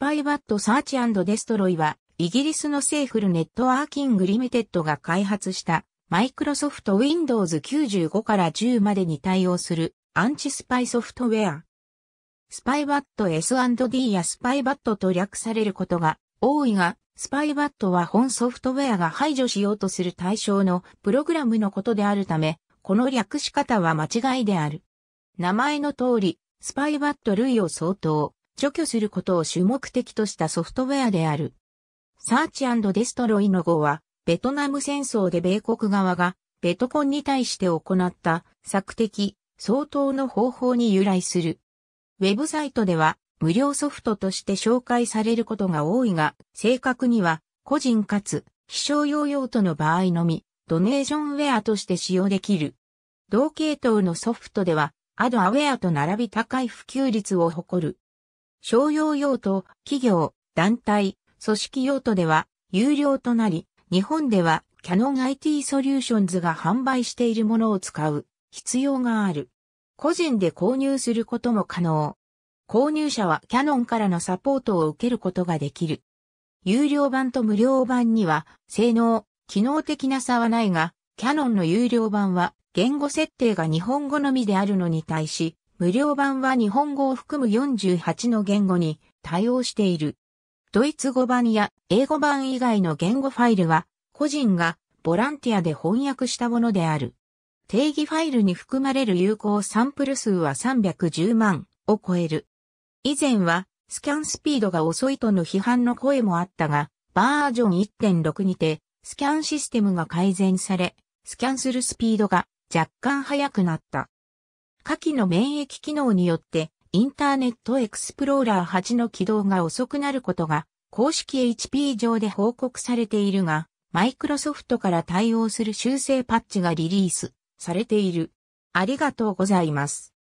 パイバットサーチデストロイは、イギリスのセーフルネットワーキングリミテッドが開発した、マイクロソフト Windows 95から10までに対応するアンチスパイソフトウェア。スパイバット S&D やスパイバットと略されることが多いが、スパイバットは本ソフトウェアが排除しようとする対象のプログラムのことであるため、この略し方は間違いである。名前の通り、スパイバット類を相当。除去することを主目的としたソフトウェアである。サーチデストロイの号は、ベトナム戦争で米国側が、ベトコンに対して行った策的、相当の方法に由来する。ウェブサイトでは、無料ソフトとして紹介されることが多いが、正確には、個人かつ、非商用用途の場合のみ、ドネーションウェアとして使用できる。同系統のソフトでは、アドアウェアと並び高い普及率を誇る。商用用途、企業、団体、組織用途では有料となり、日本ではキャノン IT ソリューションズが販売しているものを使う必要がある。個人で購入することも可能。購入者はキャノンからのサポートを受けることができる。有料版と無料版には性能、機能的な差はないが、キャノンの有料版は言語設定が日本語のみであるのに対し、無料版は日本語を含む48の言語に対応している。ドイツ語版や英語版以外の言語ファイルは、個人がボランティアで翻訳したものである。定義ファイルに含まれる有効サンプル数は310万を超える。以前は、スキャンスピードが遅いとの批判の声もあったが、バージョン1.6にて、スキャンシステムが改善され、スキャンするスピードが若干速くなった。下記の免疫機能によって、インターネットエクスプローラー8の起動が遅くなることが、公式 HP 上で報告されているが、マイクロソフトから対応する修正パッチがリリースされている。ありがとうございます。